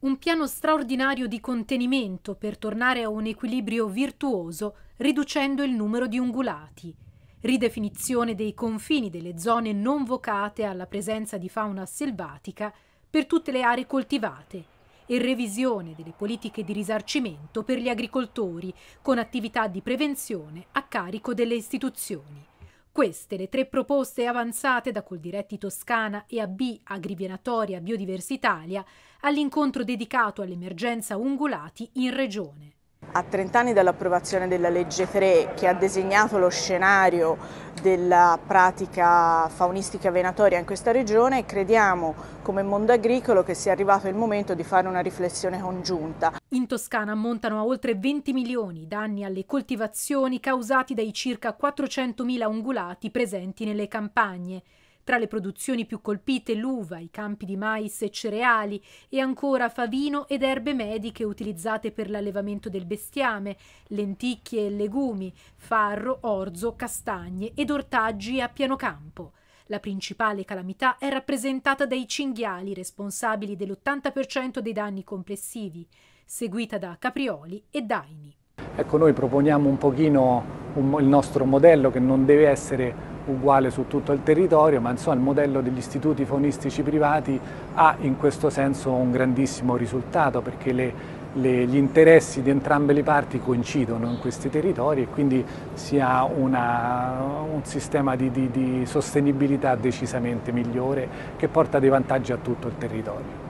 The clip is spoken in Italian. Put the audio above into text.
un piano straordinario di contenimento per tornare a un equilibrio virtuoso riducendo il numero di ungulati, ridefinizione dei confini delle zone non vocate alla presenza di fauna selvatica per tutte le aree coltivate e revisione delle politiche di risarcimento per gli agricoltori con attività di prevenzione a carico delle istituzioni. Queste le tre proposte avanzate da Coldiretti Toscana e AB Agrivenatoria Biodiversitalia all'incontro dedicato all'emergenza ungulati in regione a 30 anni dall'approvazione della legge 3 che ha disegnato lo scenario della pratica faunistica venatoria in questa regione, crediamo come mondo agricolo che sia arrivato il momento di fare una riflessione congiunta. In Toscana ammontano a oltre 20 milioni i danni alle coltivazioni causati dai circa 400.000 ungulati presenti nelle campagne. Tra le produzioni più colpite l'uva, i campi di mais e cereali e ancora favino ed erbe mediche utilizzate per l'allevamento del bestiame, lenticchie e legumi, farro, orzo, castagne ed ortaggi a piano campo. La principale calamità è rappresentata dai cinghiali responsabili dell'80% dei danni complessivi, seguita da caprioli e daini. Ecco, noi proponiamo un pochino un, il nostro modello che non deve essere uguale su tutto il territorio, ma insomma il modello degli istituti faunistici privati ha in questo senso un grandissimo risultato perché le, le, gli interessi di entrambe le parti coincidono in questi territori e quindi si ha una, un sistema di, di, di sostenibilità decisamente migliore che porta dei vantaggi a tutto il territorio.